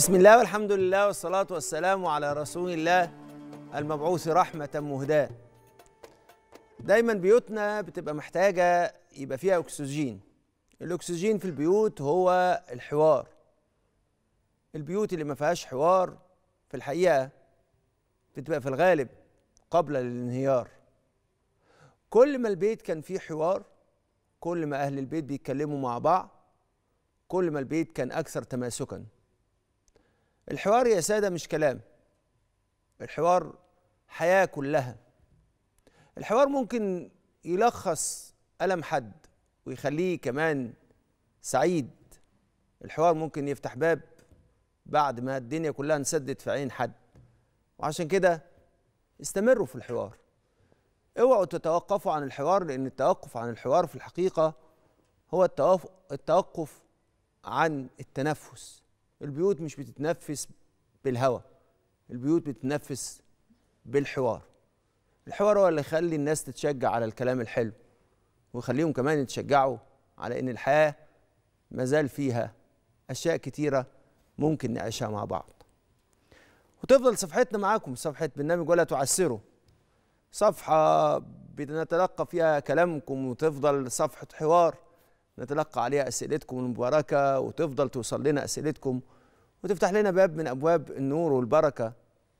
بسم الله والحمد لله والصلاة والسلام على رسول الله المبعوث رحمة مهداة دايما بيوتنا بتبقى محتاجة يبقى فيها أكسجين الأكسجين في البيوت هو الحوار البيوت اللي ما فيهاش حوار في الحقيقة بتبقى في الغالب قبل الانهيار كل ما البيت كان فيه حوار كل ما أهل البيت بيتكلموا مع بعض كل ما البيت كان أكثر تماسكاً الحوار يا ساده مش كلام الحوار حياه كلها الحوار ممكن يلخص الم حد ويخليه كمان سعيد الحوار ممكن يفتح باب بعد ما الدنيا كلها انسدت في عين حد وعشان كده استمروا في الحوار اوعوا تتوقفوا عن الحوار لان التوقف عن الحوار في الحقيقه هو التوقف عن التنفس البيوت مش بتتنفس بالهواء البيوت بتتنفس بالحوار الحوار هو اللي يخلي الناس تتشجع على الكلام الحلو ويخليهم كمان يتشجعوا على ان الحياه ما زال فيها اشياء كتيره ممكن نعيشها مع بعض وتفضل صفحتنا معاكم صفحه برنامج ولا تعسره صفحه بنتلقى فيها كلامكم وتفضل صفحه حوار نتلقى عليها اسئلتكم المباركه وتفضل توصل لنا اسئلتكم وتفتح لنا باب من ابواب النور والبركه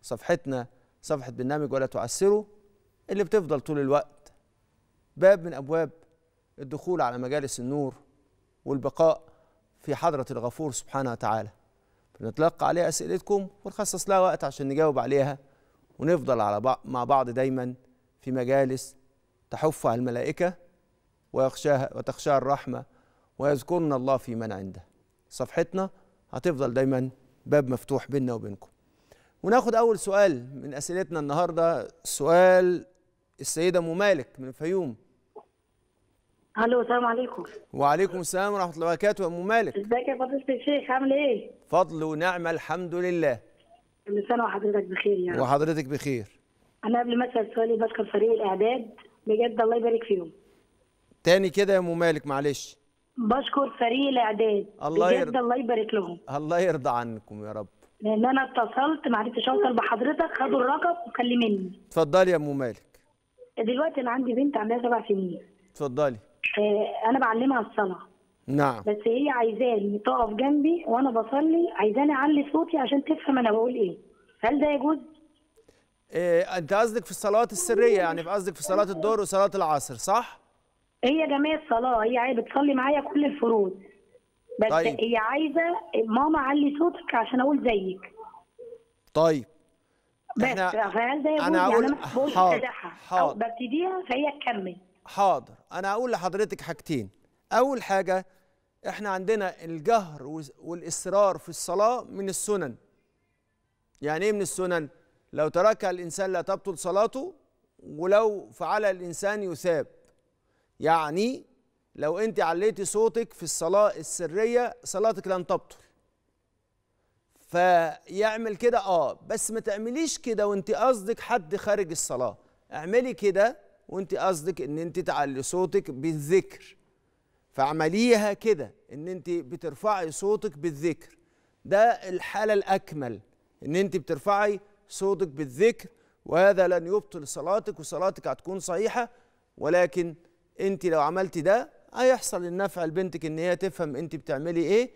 صفحتنا صفحه برنامج ولا تعسروا اللي بتفضل طول الوقت باب من ابواب الدخول على مجالس النور والبقاء في حضره الغفور سبحانه وتعالى نتلقى عليها اسئلتكم ونخصص لها وقت عشان نجاوب عليها ونفضل على بعض مع بعض دايما في مجالس تحفها الملائكه ويخشاها وتخشاها الرحمة ويذكرنا الله في من عنده صفحتنا هتفضل دايما باب مفتوح بيننا وبينكم وناخد أول سؤال من أسئلتنا النهاردة سؤال السيدة ممالك من الفيوم الو السلام عليكم وعليكم السلام ورحمه الله وبركاته يا ام مالك ازيك يا فضيله الشيخ عامل ايه فضل ونعمه الحمد لله كل سنه وحضرتك بخير يعني وحضرتك بخير انا قبل ما اسال سؤالي بشكر فريق الاعداد بجد الله يبارك فيهم تاني كده يا ام مالك معلش بشكر فريق الاعداد الله يرضى الله يبارك لهم الله يرضى عنكم يا رب لان انا اتصلت ما عرفتش اوصل بحضرتك خدوا الرقم وكلمني اتفضلي يا ام مالك دلوقتي انا عندي بنت عندها سبع سنين اتفضلي آه، انا بعلمها الصلاه نعم بس هي عايزاني تقف جنبي وانا بصلي عايزاني اعلي صوتي عشان تفهم انا بقول ايه هل ده يجوز إيه انت قصدك في الصلوات السريه يعني قصدك في صلاه الظهر وصلاه العصر صح هي جميع الصلاه هي بتصلي معايا كل الفروض بس طيب. هي عايزة ماما علي صوتك عشان أقول زيك طيب بس احنا فهل ده أنا هقول يعني أنا حاضر حاضر ببتديها فهي تكمل حاضر أنا هقول لحضرتك حاجتين أول حاجة احنا عندنا الجهر والإصرار في الصلاة من السنن يعني إيه من السنن؟ لو تركها الإنسان لا تبطل صلاته ولو فعل الإنسان يثاب يعني لو انت عليتي صوتك في الصلاه السريه صلاتك لن تبطل فيعمل كده اه بس ما تعمليش كده وانت قصدك حد خارج الصلاه اعملي كده وانت قصدك ان انت تعلي صوتك بالذكر فاعمليها كده ان انت بترفعي صوتك بالذكر ده الحاله الاكمل ان انت بترفعي صوتك بالذكر وهذا لن يبطل صلاتك وصلاتك هتكون صحيحه ولكن انت لو عملتي ده هيحصل النفع لبنتك ان هي تفهم انت بتعملي ايه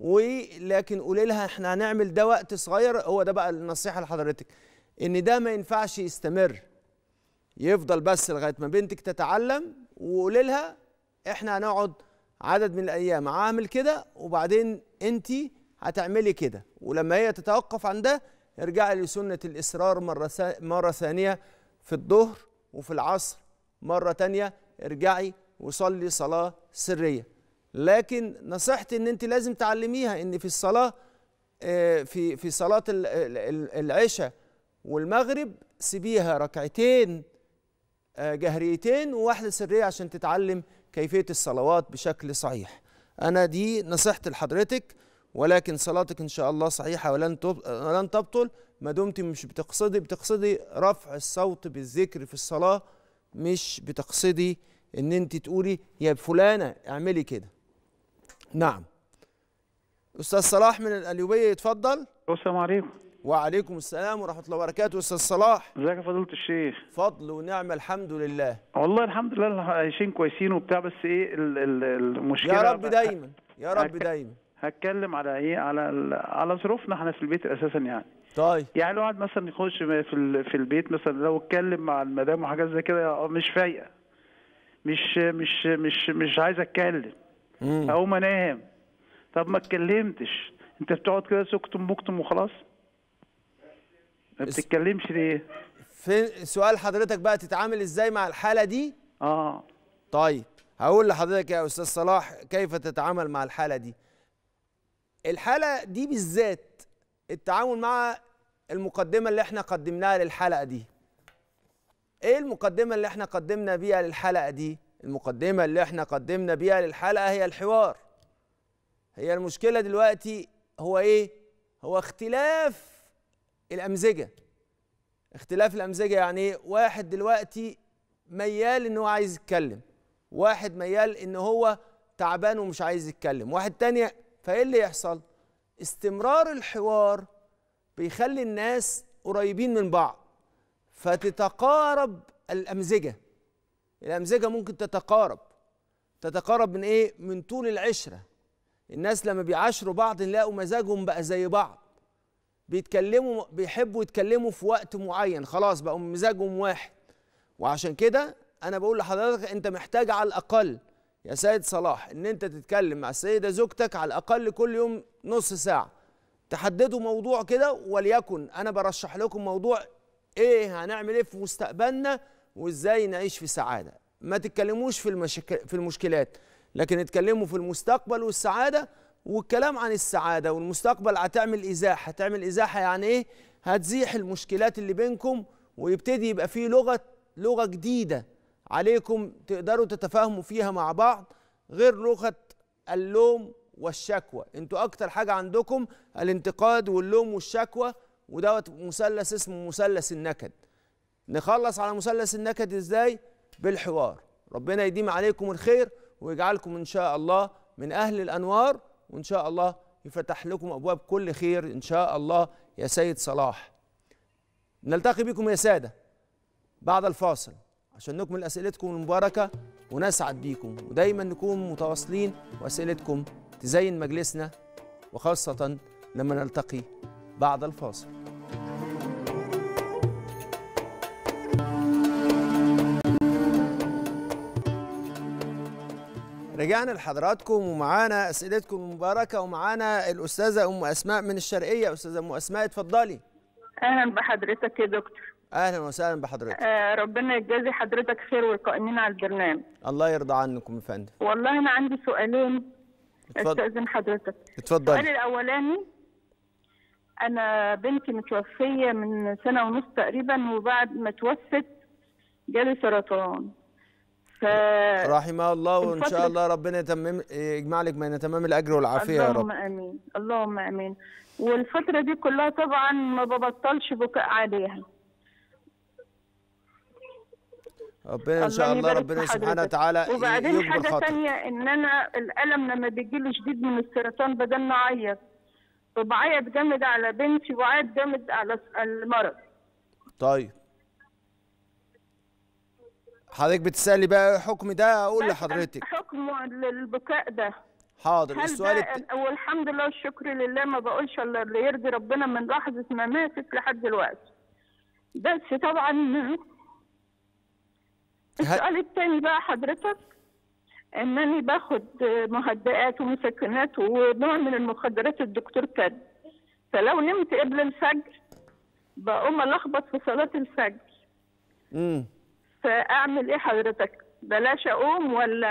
ولكن قولي لها احنا هنعمل ده وقت صغير هو ده بقى النصيحه لحضرتك ان ده ما ينفعش يستمر يفضل بس لغايه ما بنتك تتعلم وقولي لها احنا هنقعد عدد من الايام عامل كده وبعدين انت هتعملي كده ولما هي تتوقف عن ده ارجعي لسنه الاصرار مره مره ثانيه في الظهر وفي العصر مره ثانيه ارجعي وصلي صلاة سرية لكن نصيحتي ان انت لازم تعلميها ان في الصلاة آه، في في صلاة العشاء والمغرب سيبيها ركعتين آه، جهريتين وواحدة سرية عشان تتعلم كيفية الصلوات بشكل صحيح أنا دي نصيحتي لحضرتك ولكن صلاتك إن شاء الله صحيحة ولن تبطل ما دمت مش بتقصدي بتقصدي رفع الصوت بالذكر في الصلاة مش بتقصدي ان انت تقولي يا فلانه اعملي كده نعم استاذ صلاح من القليوبيه يتفضل السلام عليكم وعليكم السلام ورحمه الله وبركاته استاذ صلاح ازيك يا فضيله الشيخ فضل ونعمه الحمد لله والله الحمد لله عايشين كويسين وبتاع بس ايه المشكله يا رب دايما يا رب دايما هتكلم على ايه على على ظروفنا احنا في البيت اساسا يعني طيب يعني الواحد مثلا يخش في في البيت مثلا لو اتكلم مع المدام وحاجات زي كده آه، مش فايقه مش مش مش مش عايز اتكلم اقوم انام طب ما اتكلمتش انت بتقعد كده سكتم بكتم وخلاص ما بتتكلمش ليه فين سؤال حضرتك بقى تتعامل ازاي مع الحاله دي اه طيب هقول لحضرتك يا استاذ صلاح كيف تتعامل مع الحاله دي الحاله دي بالذات التعامل مع المقدمه اللي احنا قدمناها للحلقه دي ايه المقدمه اللي احنا قدمنا بيها للحلقه دي المقدمه اللي احنا قدمنا بيها للحلقه هي الحوار هي المشكله دلوقتي هو ايه هو اختلاف الامزجه اختلاف الامزجه يعني ايه واحد دلوقتي ميال ان هو عايز يتكلم واحد ميال ان هو تعبان ومش عايز يتكلم واحد تاني فايه اللي يحصل استمرار الحوار بيخلي الناس قريبين من بعض فتتقارب الأمزجة الأمزجة ممكن تتقارب تتقارب من إيه؟ من طول العشرة الناس لما بيعاشروا بعض نلاقوا مزاجهم بقى زي بعض بيتكلموا بيحبوا يتكلموا في وقت معين خلاص بقوا مزاجهم واحد وعشان كده أنا بقول لحضرتك أنت محتاج على الأقل يا سيد صلاح إن أنت تتكلم مع السيدة زوجتك على الأقل كل يوم نص ساعة تحددوا موضوع كده وليكن انا برشح لكم موضوع ايه هنعمل ايه في مستقبلنا وازاي نعيش في سعاده ما تتكلموش في المشكل في المشكلات لكن اتكلموا في المستقبل والسعاده والكلام عن السعاده والمستقبل هتعمل ازاحه هتعمل ازاحه يعني ايه هتزيح المشكلات اللي بينكم ويبتدي يبقى في لغه لغه جديده عليكم تقدروا تتفاهموا فيها مع بعض غير لغه اللوم والشكوى انتوا اكتر حاجه عندكم الانتقاد واللوم والشكوى ودوت مثلث اسمه مثلث النكد نخلص على مثلث النكد ازاي بالحوار ربنا يديم عليكم الخير ويجعلكم ان شاء الله من اهل الانوار وان شاء الله يفتح لكم ابواب كل خير ان شاء الله يا سيد صلاح نلتقي بكم يا ساده بعد الفاصل عشان نكمل اسئلتكم المباركه ونسعد بيكم ودايما نكون متواصلين واسئلتكم تزين مجلسنا وخاصة لما نلتقي بعد الفاصل رجعنا لحضراتكم ومعانا اسئلتكم المباركه ومعانا الاستاذه ام اسماء من الشرقيه استاذه ام اسماء اتفضلي اهلا بحضرتك يا دكتور اهلا وسهلا بحضرتك آه ربنا يجازي حضرتك خير والقائمين على البرنامج الله يرضى عنكم يا فندم والله انا عندي سؤالين استاذن حضرتك اتفضل السؤال الاولاني انا بنتي متوفيه من سنه ونص تقريبا وبعد ما توفت جالي سرطان ف رحمه الله وان شاء الله ربنا يتمم يجمع لك بين تمام الاجر والعافيه يا رب اللهم امين اللهم امين والفتره دي كلها طبعا ما ببطلش بكاء عليها ربنا ان شاء الله ربنا سبحانه وتعالى وبعدين حاجه خاطر. تانية ان انا الالم لما بيجي لي شديد من السرطان بدل ما اعيط فبعيط جامد على بنتي وعيط جامد على المرض طيب حضرتك بتسالي بقى حكم ده اقول لحضرتك حكم للبكاء ده حاضر السؤال الت... والحمد لله والشكر لله ما بقولش الا اللي يرضي ربنا من لحظه ما ماتت لحد دلوقتي بس طبعا السؤال الثاني بقى حضرتك انني باخد مهدئات ومسكنات ونوع من المخدرات الدكتور كان فلو نمت قبل الفجر بقوم الخبط في صلاه الفجر امم فاعمل ايه حضرتك بلاش اقوم ولا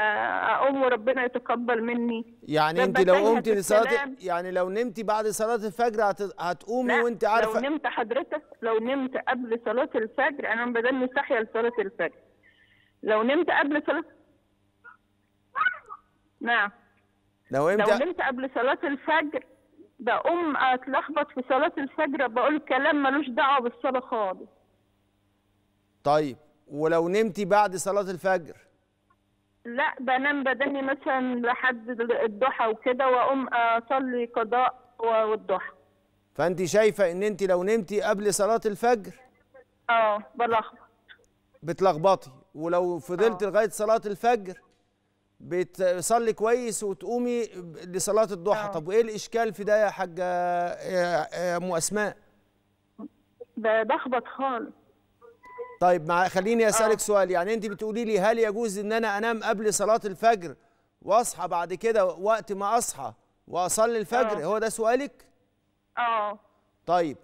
اقوم وربنا يتقبل مني يعني انت لو قمتي لصلاه يعني لو نمتي بعد صلاه الفجر هت... هتقومي وانت عارفه لو نمت حضرتك لو نمت قبل صلاه الفجر انا بدل صاحيه لصلاه الفجر لو نمت قبل صلاة نعم لو نمت لو نمت قبل صلاة الفجر بقوم اتلخبط في صلاة الفجر بقول كلام ملوش دعوة بالصلاة خالص طيب ولو نمتي بعد صلاة الفجر لا بنام بدني مثلا لحد الضحى وكده واقوم اصلي قضاء والضحى فانت شايفه ان انت لو نمتي قبل صلاه الفجر اه بلخبط بتلخبطي ولو فضلت آه. لغايه صلاه الفجر بتصلي كويس وتقومي لصلاه الضحى آه. طب وايه الاشكال في ده يا حاجه يا ام اسماء بخبط خالص طيب مع خليني آه. اسالك آه. سؤال يعني انت بتقولي لي هل يجوز ان انا انام قبل صلاه الفجر واصحى بعد كده وقت ما اصحى واصلي الفجر آه. هو ده سؤالك اه طيب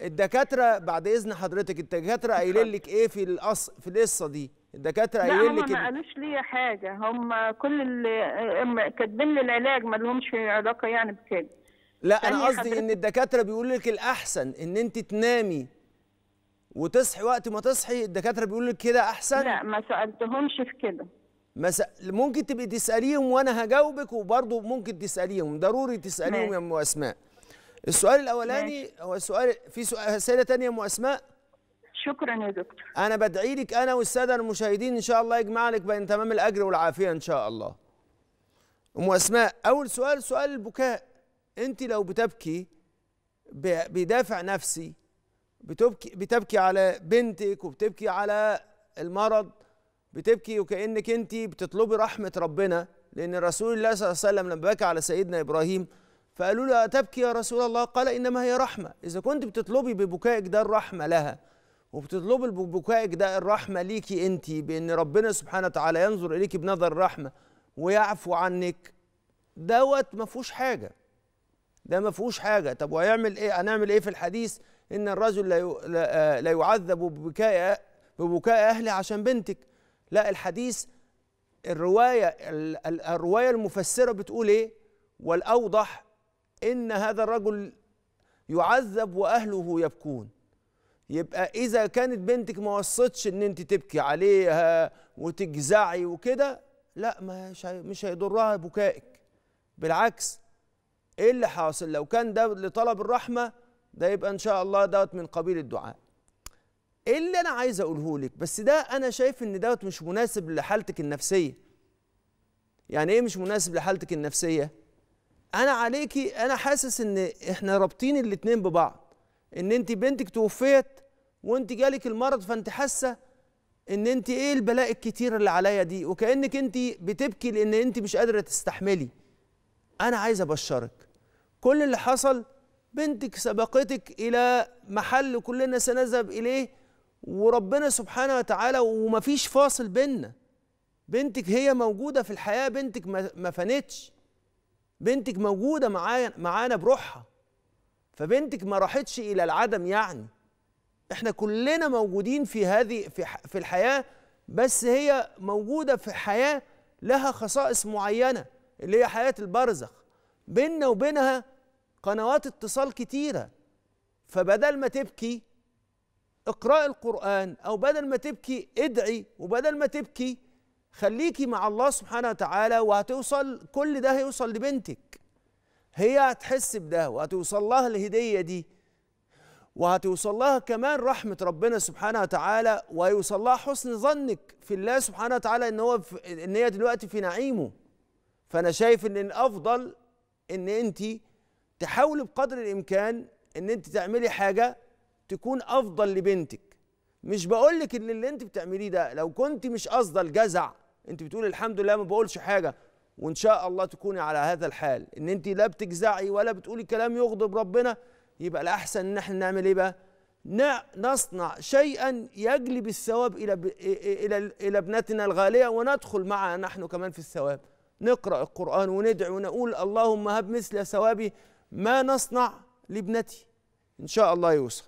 الدكاتره بعد اذن حضرتك الدكاتره قايلين لك ايه في القص في القصه دي الدكاتره قايلين لك لا ما قالوش لي حاجه هم كل اللي كاتبين لي العلاج ما لهمش علاقه يعني بكده لا انا قصدي ان الدكاتره بيقولوا لك الاحسن ان انت تنامي وتصحي وقت ما تصحي الدكاتره بيقولوا لك كده احسن لا ما سالتهمش في كده مس... ممكن تبقي تساليهم وانا هجاوبك وبرضه ممكن تساليهم ضروري تساليهم يا ام اسماء السؤال الاولاني هو السؤال في سؤال اسئله ثانيه ام اسماء شكرا يا دكتور انا بدعي لك انا والساده المشاهدين ان شاء الله يجمع لك بين تمام الاجر والعافيه ان شاء الله ام اسماء اول سؤال سؤال البكاء انت لو بتبكي بدافع نفسي بتبكي بتبكي على بنتك وبتبكي على المرض بتبكي وكانك انت بتطلبي رحمه ربنا لان رسول الله صلى الله عليه وسلم لما بكى على سيدنا ابراهيم فقالوا له أتبكي يا رسول الله قال إنما هي رحمة إذا كنت بتطلبي ببكائك ده الرحمة لها وبتطلبي ببكائك ده الرحمة ليكي أنت بأن ربنا سبحانه وتعالى ينظر إليك بنظر الرحمة ويعفو عنك دوت ما فيهوش حاجة ده ما فيهوش حاجة طب وهيعمل إيه هنعمل إيه في الحديث إن الرجل لا آه، لا يعذب ببكاء ببكاء أهله عشان بنتك لا الحديث الرواية الرواية المفسرة بتقول إيه والأوضح ان هذا الرجل يعذب واهله يبكون يبقى اذا كانت بنتك ما وصتش ان انت تبكي عليها وتجزعي وكده لا مش مش هيضرها بكائك بالعكس ايه اللي حاصل لو كان ده لطلب الرحمه ده يبقى ان شاء الله دوت من قبيل الدعاء ايه اللي انا عايز اقوله لك بس ده انا شايف ان دوت مش مناسب لحالتك النفسيه يعني ايه مش مناسب لحالتك النفسيه انا عليكي انا حاسس ان احنا رابطين الاتنين ببعض ان انت بنتك توفيت وانت جالك المرض فانت حاسه ان انت ايه البلاء الكتير اللي عليا دي وكانك انت بتبكي لان انت مش قادره تستحملي انا عايز ابشرك كل اللي حصل بنتك سبقتك الى محل كلنا سنذهب اليه وربنا سبحانه وتعالى ومفيش فاصل بينا بنتك هي موجوده في الحياه بنتك ما فانتش بنتك موجودة معايا معانا بروحها فبنتك ما راحتش إلى العدم يعني احنا كلنا موجودين في هذه في في الحياة بس هي موجودة في حياة لها خصائص معينة اللي هي حياة البرزخ بيننا وبينها قنوات اتصال كتيرة فبدل ما تبكي اقرأ القرآن أو بدل ما تبكي ادعي وبدل ما تبكي خليكي مع الله سبحانه وتعالى وهتوصل كل ده هيوصل لبنتك هي هتحس بده وهتوصل لها الهدية دي وهتوصل لها كمان رحمة ربنا سبحانه وتعالى ويوصل لها حسن ظنك في الله سبحانه وتعالى ان هو في ان هي دلوقتي في نعيمه فانا شايف ان الافضل ان انت تحاولي بقدر الامكان ان انت تعملي حاجة تكون افضل لبنتك مش بقول لك ان اللي انت بتعمليه ده لو كنت مش قصده الجزع انت بتقول الحمد لله ما بقولش حاجه وان شاء الله تكوني على هذا الحال ان انت لا بتجزعي ولا بتقولي كلام يغضب ربنا يبقى الاحسن ان احنا نعمل ايه بقى نصنع شيئا يجلب الثواب الى ب... الى الى ابنتنا الغاليه وندخل معها نحن كمان في الثواب نقرا القران وندعي ونقول اللهم هب مثل ثوابي ما نصنع لابنتي ان شاء الله يوصل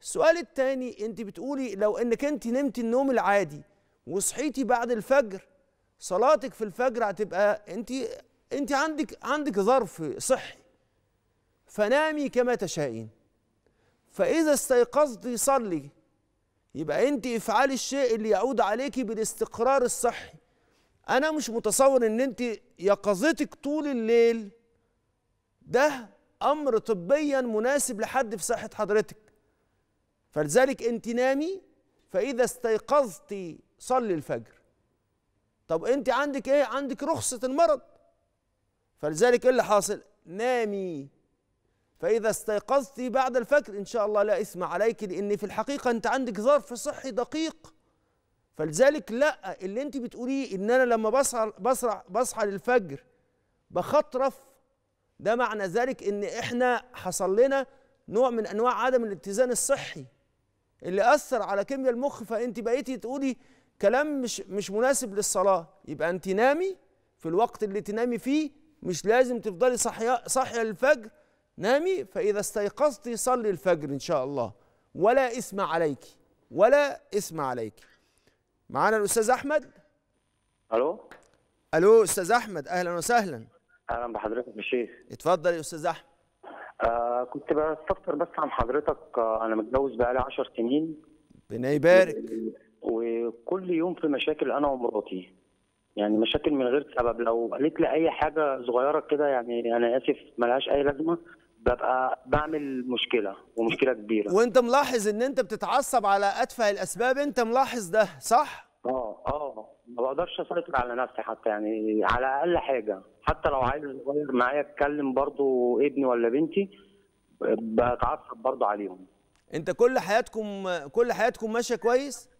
السؤال الثاني انت بتقولي لو انك انت نمتي النوم العادي وصحيتي بعد الفجر صلاتك في الفجر هتبقى انت انت عندك عندك ظرف صحي فنامي كما تشائين فاذا استيقظت صلي يبقى انت افعلي الشيء اللي يعود عليك بالاستقرار الصحي انا مش متصور ان انت يقظتك طول الليل ده امر طبيا مناسب لحد في صحه حضرتك فلذلك انت نامي فاذا استيقظت صلي الفجر طب انت عندك ايه عندك رخصه المرض فلذلك ايه اللي حاصل نامي فاذا استيقظت بعد الفجر ان شاء الله لا اثم عليك لان في الحقيقه انت عندك ظرف صحي دقيق فلذلك لا اللي انت بتقوليه ان انا لما بصحى بصحى بصحى للفجر بخطرف ده معنى ذلك ان احنا حصل لنا نوع من انواع عدم الاتزان الصحي اللي اثر على كيمياء المخ فانت بقيتي تقولي كلام مش مش مناسب للصلاه يبقى انت نامي في الوقت اللي تنامي فيه مش لازم تفضلي صاحيه صاحيه الفجر نامي فاذا استيقظتي صلي الفجر ان شاء الله ولا اسم عليك ولا اسم عليك معانا الاستاذ احمد الو الو استاذ احمد اهلا وسهلا اهلا بحضرتك يا شيخ اتفضل يا استاذ احمد آه كنت بستفسر بس عن حضرتك آه انا متجوز بقالي 10 سنين ربنا يبارك وكل يوم في مشاكل انا ومراتي يعني مشاكل من غير سبب لو قالت لي اي حاجه صغيره كده يعني انا اسف ملهاش اي لازمه ببقى بعمل مشكله ومشكله كبيره وانت ملاحظ ان انت بتتعصب على اتفه الاسباب انت ملاحظ ده صح اه اه ما بقدرش اسيطر على نفسي حتى يعني على اقل حاجه حتى لو عايز صغير معايا اتكلم برضو ابني ولا بنتي بتعصب برضو عليهم انت كل حياتكم كل حياتكم ماشيه كويس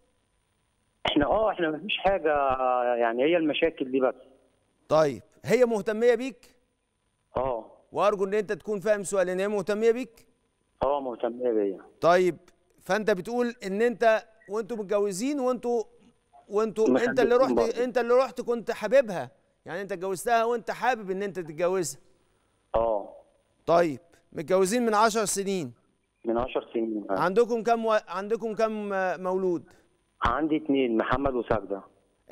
احنا اه احنا مفيش حاجه يعني هي المشاكل دي بس طيب هي مهتميه بيك اه وارجو ان انت تكون فاهم سؤالي ان هي مهتميه بيك اه مهتميه بيا طيب فانت بتقول ان انت وانتوا متجوزين وانتوا وانتوا انت اللي رحت انت اللي رحت كنت حاببها يعني انت اتجوزتها وانت حابب ان انت تتجوزها اه طيب متجوزين من 10 سنين من 10 سنين آه. عندكم كم و... عندكم كم مولود عندي اتنين محمد وسجدة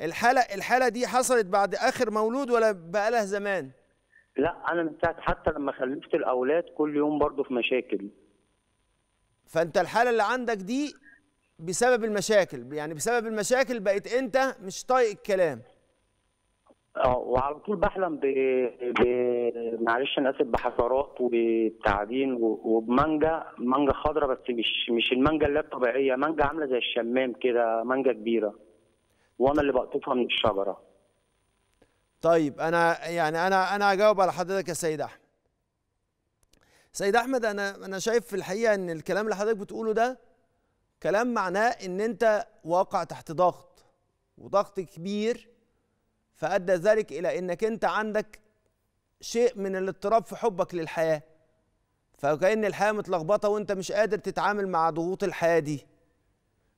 الحالة الحالة دي حصلت بعد آخر مولود ولا بقالها زمان؟ لا أنا من ساعة حتى لما خلفت الأولاد كل يوم برضه في مشاكل فأنت الحالة اللي عندك دي بسبب المشاكل يعني بسبب المشاكل بقيت انت مش طايق الكلام اه وعلى طول بحلم ب... ب... معلش انا اسف بحشرات وبتعابين وبمانجا مانجا خضراء بس مش مش المانجا اللي هي الطبيعيه مانجا عامله زي الشمام كده مانجا كبيره وانا اللي بقطفها من الشجره طيب انا يعني انا انا هجاوب على حضرتك يا سيد احمد سيد احمد انا انا شايف في الحقيقه ان الكلام اللي حضرتك بتقوله ده كلام معناه ان انت واقع تحت ضغط وضغط كبير فادى ذلك الى انك انت عندك شيء من الاضطراب في حبك للحياه فكأن الحياة متلخبطة وأنت مش قادر تتعامل مع ضغوط الحياة دي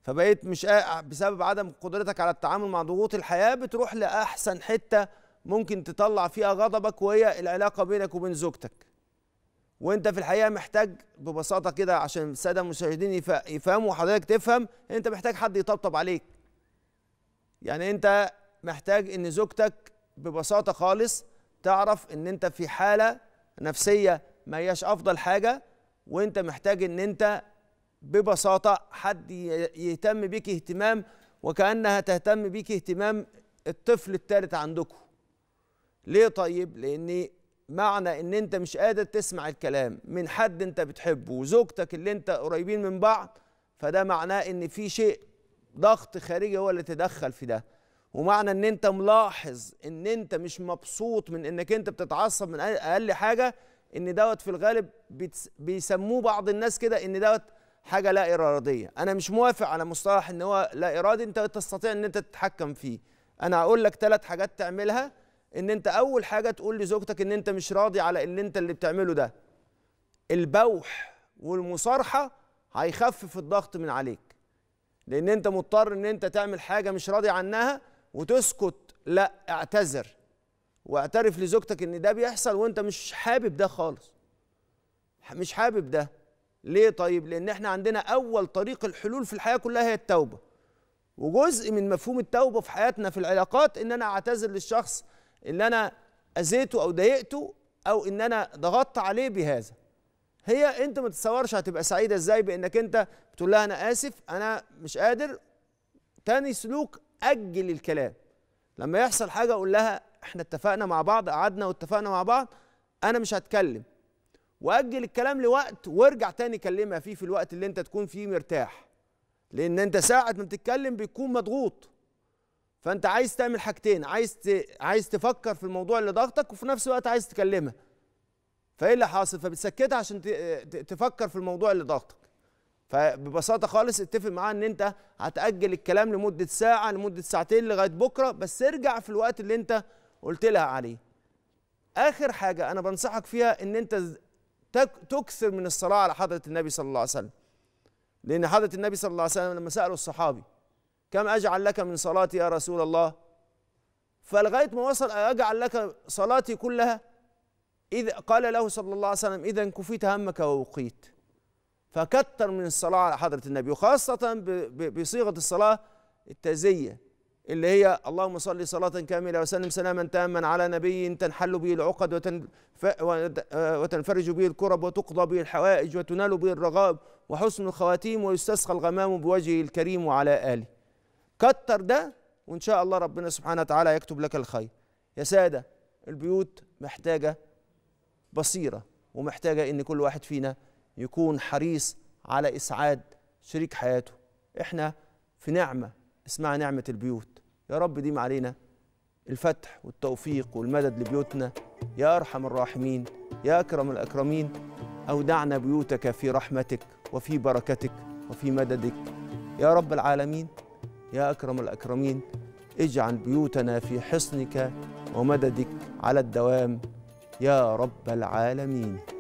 فبقيت مش بسبب عدم قدرتك على التعامل مع ضغوط الحياة بتروح لأحسن حتة ممكن تطلع فيها غضبك وهي العلاقة بينك وبين زوجتك وانت في الحقيقه محتاج ببساطه كده عشان الساده المشاهدين يفهموا وحضرتك تفهم انت محتاج حد يطبطب عليك يعني انت محتاج ان زوجتك ببساطه خالص تعرف ان انت في حاله نفسيه ما هياش افضل حاجه وانت محتاج ان انت ببساطه حد يهتم بيك اهتمام وكانها تهتم بيك اهتمام الطفل الثالث عندكم ليه طيب لان معنى ان انت مش قادر تسمع الكلام من حد انت بتحبه وزوجتك اللي انت قريبين من بعض فده معناه ان في شيء ضغط خارجي هو اللي تدخل في ده ومعنى ان انت ملاحظ ان انت مش مبسوط من انك انت بتتعصب من اقل حاجه ان دوت في الغالب بيسموه بعض الناس كده ان دوت حاجه لا اراديه انا مش موافق على مصطلح ان هو لا ارادي انت تستطيع ان انت تتحكم فيه انا هقول لك ثلاث حاجات تعملها ان انت اول حاجه تقول لزوجتك ان انت مش راضي على اللي انت اللي بتعمله ده البوح والمصارحه هيخفف الضغط من عليك لان انت مضطر ان انت تعمل حاجه مش راضي عنها وتسكت لا اعتذر واعترف لزوجتك ان ده بيحصل وانت مش حابب ده خالص مش حابب ده ليه طيب لان احنا عندنا اول طريق الحلول في الحياه كلها هي التوبه وجزء من مفهوم التوبه في حياتنا في العلاقات ان انا اعتذر للشخص ان انا اذيته او ضايقته او ان انا ضغطت عليه بهذا هي انت ما تتصورش هتبقى سعيده ازاي بانك انت بتقول لها انا اسف انا مش قادر تاني سلوك اجل الكلام لما يحصل حاجه اقول لها احنا اتفقنا مع بعض قعدنا واتفقنا مع بعض انا مش هتكلم واجل الكلام لوقت وارجع تاني كلمها فيه في الوقت اللي انت تكون فيه مرتاح لان انت ساعه ما بتتكلم بتكون مضغوط فانت عايز تعمل حاجتين عايز ت... عايز تفكر في الموضوع اللي ضغطك وفي نفس الوقت عايز تكلمها فايه اللي حاصل فبتسكتها عشان ت... تفكر في الموضوع اللي ضغطك فببساطه خالص اتفق معاها ان انت هتاجل الكلام لمده ساعه لمده ساعتين لغايه بكره بس ارجع في الوقت اللي انت قلت لها عليه اخر حاجه انا بنصحك فيها ان انت تك... تكثر من الصلاه على حضره النبي صلى الله عليه وسلم لان حضره النبي صلى الله عليه وسلم لما ساله الصحابي كم أجعل لك من صلاتي يا رسول الله فلغاية ما وصل أجعل لك صلاتي كلها إذ قال له صلى الله عليه وسلم إذا كفيت همك ووقيت فكتر من الصلاة على حضرة النبي وخاصة بصيغة الصلاة التزية اللي هي اللهم صل صلاة كاملة وسلم سلاما تاما على نبي تنحل به العقد وتنفرج به الكرب وتقضى به الحوائج وتنال به الرغاب وحسن الخواتيم ويستسقى الغمام بوجهه الكريم وعلى آله كتر ده وان شاء الله ربنا سبحانه وتعالى يكتب لك الخير يا ساده البيوت محتاجه بصيره ومحتاجه ان كل واحد فينا يكون حريص على اسعاد شريك حياته احنا في نعمه اسمها نعمه البيوت يا رب ديم علينا الفتح والتوفيق والمدد لبيوتنا يا ارحم الراحمين يا اكرم الاكرمين اودعنا بيوتك في رحمتك وفي بركتك وفي مددك يا رب العالمين يا أكرم الأكرمين اجعل بيوتنا في حصنك ومددك على الدوام يا رب العالمين